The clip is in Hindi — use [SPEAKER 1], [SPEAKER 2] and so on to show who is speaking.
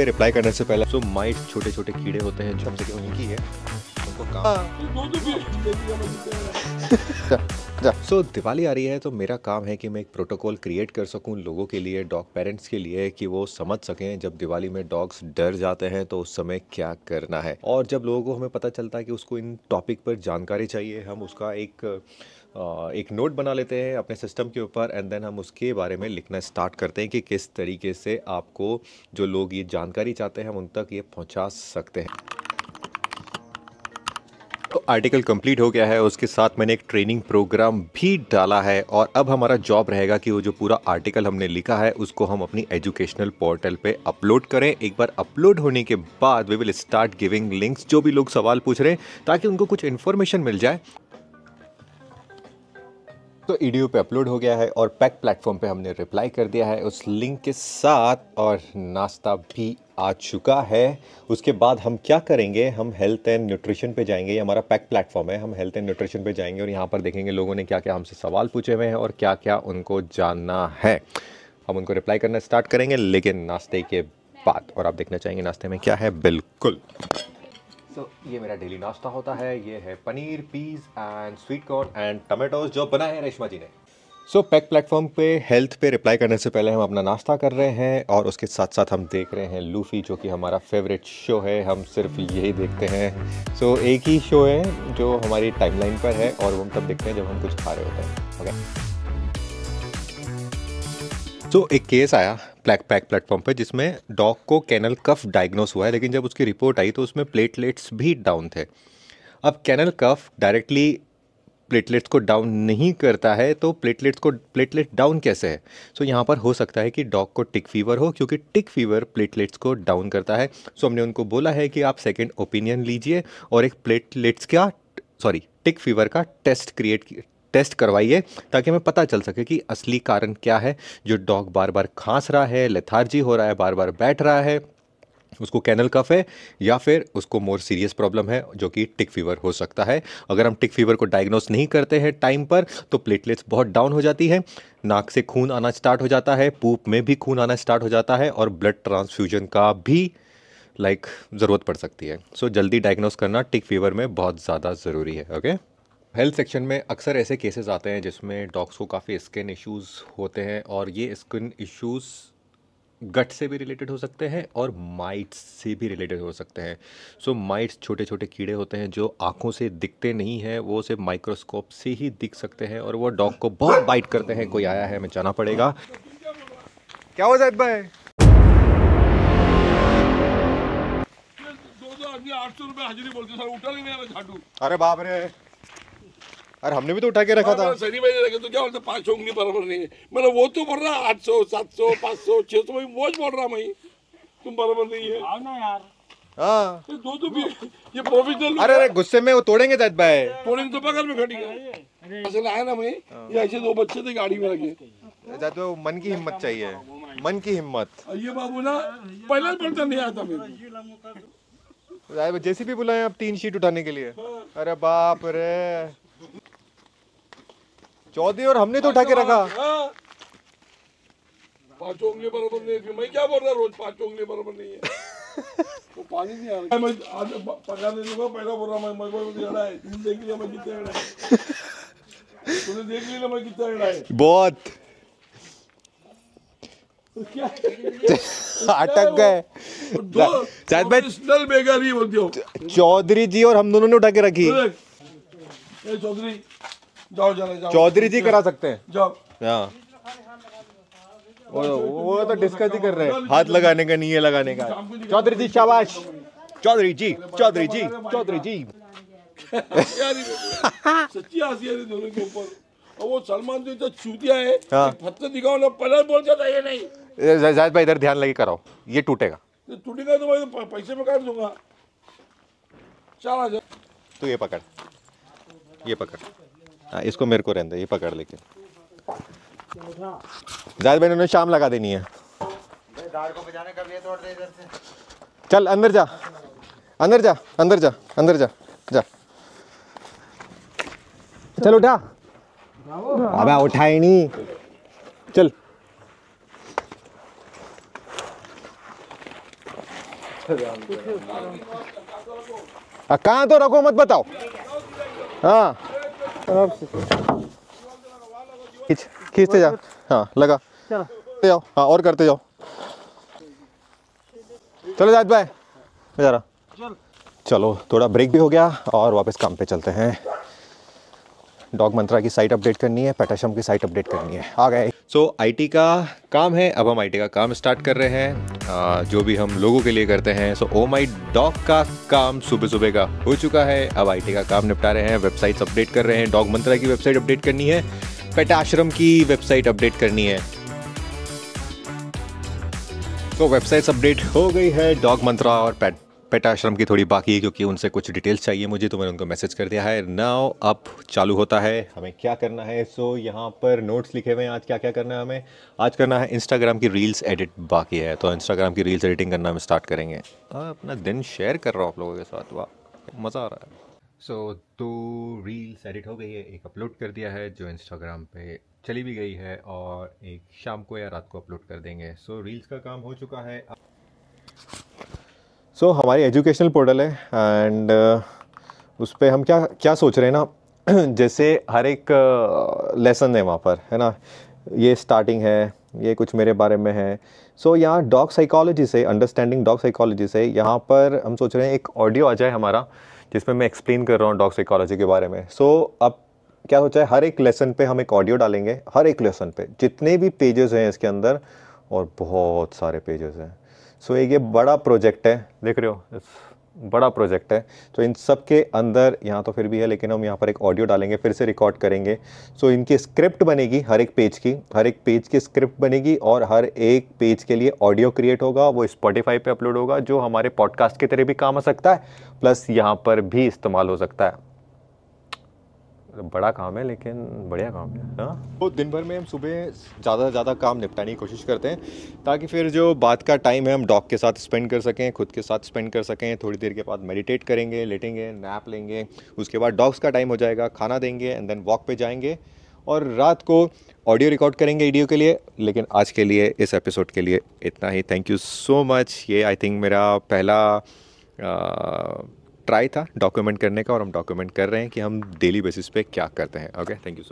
[SPEAKER 1] पे रिप्लाई करने से पहले जो माइट छोटे छोटे कीड़े होते हैं जो जगह उनकी है उनको
[SPEAKER 2] काम
[SPEAKER 1] सो हाँ। so, दिवाली आ रही है तो मेरा काम है कि मैं एक प्रोटोकॉल क्रिएट कर सकूं लोगों के लिए डॉग पेरेंट्स के लिए कि वो समझ सकें जब दिवाली में डॉग्स डर जाते हैं तो उस समय क्या करना है और जब लोगों को हमें पता चलता है कि उसको इन टॉपिक पर जानकारी चाहिए हम उसका एक एक नोट बना लेते हैं अपने सिस्टम के ऊपर एंड देन हम उसके बारे में लिखना स्टार्ट करते हैं कि किस तरीके से आपको जो लोग ये जानकारी चाहते हैं हम उन तक ये पहुंचा सकते हैं तो आर्टिकल कंप्लीट हो गया है उसके साथ मैंने एक ट्रेनिंग प्रोग्राम भी डाला है और अब हमारा जॉब रहेगा कि वो जो पूरा आर्टिकल हमने लिखा है उसको हम अपनी एजुकेशनल पोर्टल पे अपलोड करें एक बार अपलोड होने के बाद we will start giving links जो भी लोग सवाल पूछ रहे हैं ताकि उनको कुछ इन्फॉर्मेशन मिल जाए तो ईडियो पे अपलोड हो गया है और पैक प्लेटफॉर्म पे हमने रिप्लाई कर दिया है उस लिंक के साथ और नाश्ता भी आ चुका है उसके बाद हम क्या करेंगे हम हेल्थ एंड न्यूट्रिशन पे जाएंगे ये हमारा पैक प्लेटफॉर्म है हम हेल्थ एंड न्यूट्रिशन पे जाएंगे और यहाँ पर देखेंगे लोगों ने क्या क्या हमसे सवाल पूछे हुए हैं और क्या क्या उनको जानना है हम उनको रिप्लाई करना स्टार्ट करेंगे लेकिन नाश्ते के बाद और आप देखना चाहेंगे नाश्ते में क्या है बिल्कुल सो ये मेरा डेली नाश्ता होता है ये है paneer peas and sweet corn and tomatoes जो बनाए हैं रेशमा जी ने सो पैक प्लेटफॉर्म पे हेल्थ पे रिप्लाई करने से पहले हम अपना नाश्ता कर रहे हैं और उसके साथ साथ हम देख रहे हैं लूफ़ी जो कि हमारा फेवरेट शो है हम सिर्फ यही देखते हैं सो so, एक ही शो है जो हमारी टाइमलाइन पर है और वो हम तब देखते हैं जब हम कुछ खा रहे होते हैं ओके okay? सो so, एक केस आया प्लैक पैक प्लेटफॉर्म पे जिसमें डॉग को कैनल कफ डायग्नोस हुआ है लेकिन जब उसकी रिपोर्ट आई तो उसमें प्लेटलेट्स भी डाउन थे अब कैनल कफ डायरेक्टली प्लेटलेट्स को डाउन नहीं करता है तो प्लेटलेट्स को प्लेटलेट डाउन कैसे है सो so, यहाँ पर हो सकता है कि डॉग को टिक फीवर हो क्योंकि टिक फीवर प्लेटलेट्स को डाउन करता है सो so, हमने उनको बोला है कि आप सेकेंड ओपिनियन लीजिए और एक प्लेटलेट्स का सॉरी टिक फीवर का टेस्ट क्रिएट टेस्ट करवाइए ताकि हमें पता चल सके कि असली कारण क्या है जो डॉग बार बार खांस रहा है लेथार्जी हो रहा है बार बार बैठ रहा है उसको कैनल कफ है या फिर उसको मोर सीरियस प्रॉब्लम है जो कि टिक फीवर हो सकता है अगर हम टिक फीवर को डायग्नोस नहीं करते हैं टाइम पर तो प्लेटलेट्स बहुत डाउन हो जाती है नाक से खून आना स्टार्ट हो जाता है पूप में भी खून आना स्टार्ट हो जाता है और ब्लड ट्रांसफ्यूजन का भी लाइक like, ज़रूरत पड़ सकती है सो so, जल्दी डायग्नोस करना टिक फीवर में बहुत ज़्यादा ज़रूरी है ओके okay? हेल्थ सेक्शन में अक्सर ऐसे केसेस आते हैं जिसमें डॉग्स को काफ़ी स्किन इश्यूज़ होते हैं और ये स्किन इश्यूज़ गट से भी रिलेटेड हो सकते हैं और माइट्स से भी रिलेटेड हो सकते हैं सो माइट्स छोटे छोटे कीड़े होते हैं जो आँखों से दिखते नहीं हैं वो सिर्फ माइक्रोस्कोप से ही दिख सकते हैं और वो डॉग को बहुत बाइट करते हैं कोई आया है हमें जाना पड़ेगा क्या हो जाए भाई अरे बाप रे अरे हमने भी तो उठा के रखा हाँ, था हाँ,
[SPEAKER 2] सही में रखे तो क्या बोलते पाँच सौ उंगली बराबर नहीं मतलब वो तो बोल रहा आठ सौ सात सौ पाँच सौ छह सौ वो बोल रहा मैं तुम बराबर नहीं है ना हाँ। दो तो भी ये प्रोफेशनल अरे अरे
[SPEAKER 1] गुस्से में वो तोड़ेंगे भाई
[SPEAKER 2] तोड़ेंगे तो बगल
[SPEAKER 1] में खड़ी असल आया ना ये ऐसे दो बच्चे थे गाड़ी में लगे मन की हिम्मत चाहिए मन की हिम्मत ये बाबू ना पहला
[SPEAKER 2] पढ़ता नहीं आता मेरे
[SPEAKER 1] बुलाए अब तीन शीट उठाने के लिए अरे बाप रे चौधरी और हमने तो उठा के रखा
[SPEAKER 2] हाँ। पांच उंगली बराबर नहीं थी मैं क्या बोल रहा रोज पांच उंगली बराबर नहीं है वो पानी नहीं आ रहा मैं आज पहला बोल रहा मैं मैं है देख लिया मैं कितना है तूने देख लिया मैं कितना तो है
[SPEAKER 1] बहुत अटक गए
[SPEAKER 2] शायद बोलती
[SPEAKER 1] चौधरी जी और हम दोनों ने उठा के रखी
[SPEAKER 2] चौधरी जाओ जाओ जाओ चौधरी जी करा सकते हैं जाओ
[SPEAKER 1] हाँ वो तो डिस्कस ही कर रहे हैं हाथ लगाने का नहीं है लगाने का चौधरी जी शाबाश चौधरी जी चौधरी जी चौधरी जी
[SPEAKER 2] सच्ची हंसी दोनों के ऊपर वो सलमान जो इतना चूतिया है हाँ। दिखाओ ना पहले बोल जाता है ये
[SPEAKER 1] नहीं जायद भाई इधर ध्यान लगे कराओ ये टूटेगा
[SPEAKER 2] टूटेगा तो भाई तो पैसे में काट दूंगा चार हजार
[SPEAKER 1] तू ये पकड़ ये पकड़ हाँ इसको मेरे को रहने दे ये पकड़ लेके जाहिर भाई उन्होंने शाम लगा देनी है तो चल अंदर जा अंदर जा अंदर जा अंदर जा जा चल उठा
[SPEAKER 2] अबे उठाए नहीं
[SPEAKER 1] चल कहाँ तो रखो मत बताओ हाँ आराम से खींच खींचते जा हाँ लगा करते जाओ हाँ और करते जाओ चलो जात भाई बेचारा चलो थोड़ा ब्रेक भी हो गया और वापस काम पे चलते हैं डॉग मंत्रा की साइट अपडेट करनी है पेटाशम की साइट अपडेट करनी है आ गए सो so, आईटी का काम है अब हम आईटी का काम स्टार्ट कर रहे हैं आ, जो भी हम लोगों के लिए करते हैं सो ओ माई डॉग का काम सुबह सुबह का हो चुका है अब आईटी का काम निपटा रहे हैं वेबसाइट्स अपडेट कर रहे हैं डॉग मंत्रा की वेबसाइट अपडेट करनी है पेट आश्रम की वेबसाइट अपडेट करनी है तो वेबसाइट्स अपडेट हो गई है डॉग मंत्रा और पेट पेटाश्रम की थोड़ी बाकी है क्योंकि उनसे कुछ डिटेल्स चाहिए मुझे तो मैंने उनको मैसेज कर दिया है नाउ अब चालू होता है हमें क्या करना है सो so, यहाँ पर नोट्स लिखे हुए हैं आज क्या क्या करना है हमें आज करना है इंस्टाग्राम की रील्स एडिट बाकी है तो इंस्टाग्राम की रील्स एडिटिंग करना हम स्टार्ट करेंगे आ, हाँ, अपना दिन शेयर कर रहा हूँ आप लोगों के साथ वाह मज़ा आ रहा है सो so, दो रील्स एडिट हो गई है एक अपलोड कर दिया है जो इंस्टाग्राम पे चली भी गई है और एक शाम को या रात को अपलोड कर देंगे सो so, रील्स का काम हो चुका है सो so, हमारी एजुकेशनल पोर्टल है एंड uh, उस पर हम क्या क्या सोच रहे हैं ना जैसे हर एक लेसन uh, है वहाँ पर है ना ये स्टार्टिंग है ये कुछ मेरे बारे में है सो so, यहाँ डॉग साइकोलॉजी से अंडरस्टैंडिंग डॉग साइकोलॉजी से यहाँ पर हम सोच रहे हैं एक ऑडियो आ जाए हमारा जिसमें मैं एक्सप्लेन कर रहा हूँ डॉग साइकोलॉजी के बारे में सो so, अब क्या सोचा है हर एक लेसन पे हम एक ऑडियो डालेंगे हर एक लेसन पे जितने भी पेजेस हैं इसके अंदर और बहुत सारे पेजेस हैं सो एक ये बड़ा प्रोजेक्ट है देख रहे हो बड़ा प्रोजेक्ट है तो इन सब के अंदर यहाँ तो फिर भी है लेकिन हम यहाँ पर एक ऑडियो डालेंगे फिर से रिकॉर्ड करेंगे सो so, इनकी स्क्रिप्ट बनेगी हर एक पेज की हर एक पेज की स्क्रिप्ट बनेगी और हर एक पेज के लिए ऑडियो क्रिएट होगा वो स्पॉटिफाई पे अपलोड होगा जो हमारे पॉडकास्ट के तरह भी काम आ सकता है प्लस यहाँ पर भी इस्तेमाल हो सकता है बड़ा काम है लेकिन बढ़िया काम है हाँ तो दिन भर में हम सुबह ज़्यादा से ज़्यादा काम निपटाने की कोशिश करते हैं ताकि फिर जो बात का टाइम है हम डॉग के साथ स्पेंड कर सकें खुद के साथ स्पेंड कर सकें थोड़ी देर के बाद मेडिटेट करेंगे लेटेंगे नैप लेंगे उसके बाद डॉग्स का टाइम हो जाएगा खाना देंगे एंड देन वॉक पे जाएंगे और रात को ऑडियो रिकॉर्ड करेंगे ईडियो के लिए लेकिन आज के लिए इस एपिसोड के लिए इतना ही थैंक यू सो मच ये आई थिंक मेरा पहला आ, ट्राई था डॉक्यूमेंट करने का और हम डॉक्यूमेंट कर रहे हैं कि हम डेली बेसिस पे क्या करते हैं ओके थैंक यू